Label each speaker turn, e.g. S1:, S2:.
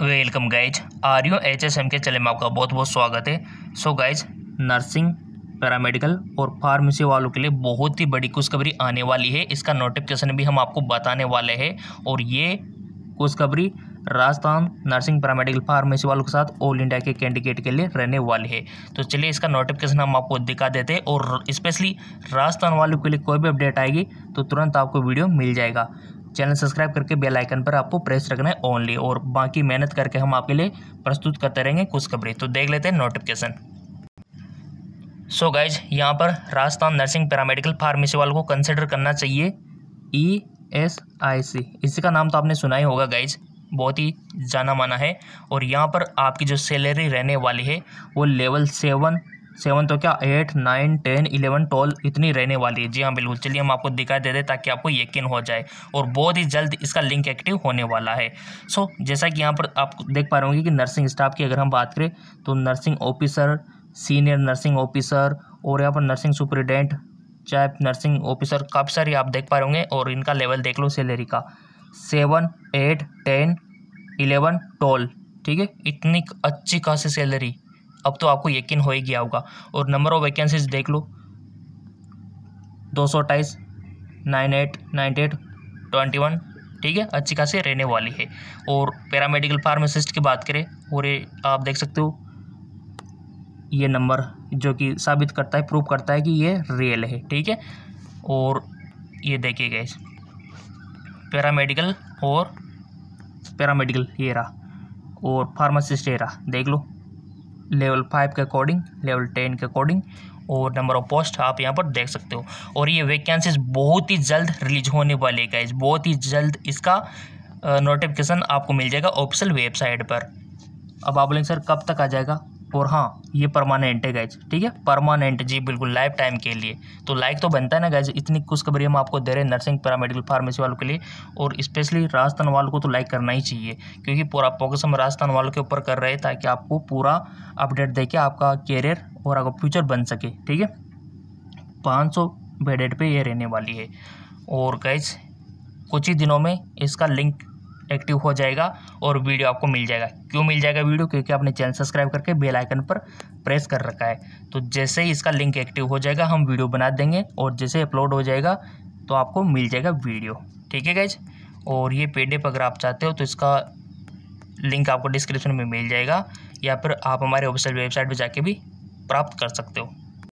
S1: welcome guys R U H S M K चले में आपका बहुत बहुत स्वागत है सो गाइज नर्सिंग पैरामेडिकल और फार्मेसी वालों के लिए बहुत ही बड़ी खुशखबरी आने वाली है इसका नोटिफिकेशन भी हम आपको बताने वाले हैं और ये खुशखबरी राजस्थान नर्सिंग पैरामेडिकल फार्मेसी वालों के साथ ऑल इंडिया के कैंडिडेट के लिए रहने वाले है तो चलिए इसका नोटिफिकेशन हम आपको दिखा देते हैं और स्पेशली राजस्थान वालों के लिए कोई भी अपडेट आएगी तो तुरंत आपको वीडियो मिल जाएगा चैनल सब्सक्राइब करके बेल आइकन पर आपको प्रेस रखना है ओनली और बाकी मेहनत करके हम आपके लिए प्रस्तुत करते रहेंगे कुछ खबरें तो देख लेते हैं नोटिफिकेशन सो गाइज यहाँ पर राजस्थान नर्सिंग पैरामेडिकल फार्मेसी वालों को कंसिडर करना चाहिए ई e एस आई सी इसी का नाम तो आपने सुना ही होगा गाइज बहुत ही जाना माना है और यहाँ पर आपकी जो सैलरी रहने वाली है वो लेवल सेवन सेवन तो क्या eight nine ten eleven twelve इतनी रहने वाली है जी हाँ बिल्कुल चलिए हम आपको दिखाई दे दें ताकि आपको यकीन हो जाए और बहुत ही जल्द इसका लिंक एक्टिव होने वाला है सो जैसा कि यहाँ पर आप देख पा रहे होंगे कि नर्सिंग स्टाफ की अगर हम बात करें तो nursing officer senior nursing officer और यहाँ पर नर्सिंग सुप्रिटेंडेंट चाहे नर्सिंग ऑफिसर काफ़ी सारी आप देख पा रहे होंगे और इनका लेवल देख लो सैलरी का seven eight ten eleven twelve ठीक है इतनी अच्छी खासी सैलरी अब तो आपको यकीन हो ही गया होगा और नंबर ऑफ वैकेंसीज देख लो दो सौ अट्ठाईस nine eight nine eight twenty one ठीक है अच्छी खासी रहने वाली है और पैरामेडिकल फार्मासिस्ट की बात करें और ये आप देख सकते हो ये नंबर जो कि साबित करता है प्रूव करता है कि ये रियल है ठीक है और ये देखिए गए पैरामेडिकल और पैरामेडिकल ये रहा और फार्मासिस्ट ये रहा देख लो लेवल फाइव के अकॉर्डिंग लेवल टेन के अकॉर्डिंग और नंबर ऑफ पोस्ट आप यहाँ पर देख सकते हो और ये वैकेंसीज बहुत ही जल्द रिलीज होने वाली है गाइज बहुत ही जल्द इसका नोटिफिकेशन आपको मिल जाएगा ऑफिशियल वेबसाइट पर अब आप बोलेंगे सर कब तक आ जाएगा और हाँ ये परमानेंट है गैज ठीक है परमानेंट जी बिल्कुल लाइफ टाइम के लिए तो लाइक तो बनता है ना गैज इतनी खुशखबरी हम आपको दे रहे हैं नर्सिंग पैरामेडिकल फार्मेसी वालों के लिए और स्पेशली राजस्थान वालों को तो लाइक करना ही चाहिए क्योंकि पूरा फोकस हम राजस्थान वालों के ऊपर कर रहे हैं ताकि आपको पूरा अपडेट दे के आपका कैरियर और आपका फ्यूचर बन सके ठीक है पाँच सौ बेडेड पर यह रहने वाली है और गैज कुछ ही दिनों में इसका लिंक एक्टिव हो जाएगा और वीडियो आपको मिल जाएगा क्यों मिल जाएगा वीडियो क्योंकि आपने चैनल सब्सक्राइब करके बेल आइकन पर प्रेस कर रखा है तो जैसे ही इसका लिंक एक्टिव हो जाएगा हम वीडियो बना देंगे और जैसे अपलोड हो जाएगा तो आपको मिल जाएगा वीडियो ठीक है गैज और ये पेडेप अगर आप चाहते हो तो इसका लिंक आपको डिस्क्रिप्शन में मिल जाएगा या फिर आप हमारे ऑफिशियल वेबसाइट पर जाके भी प्राप्त कर सकते हो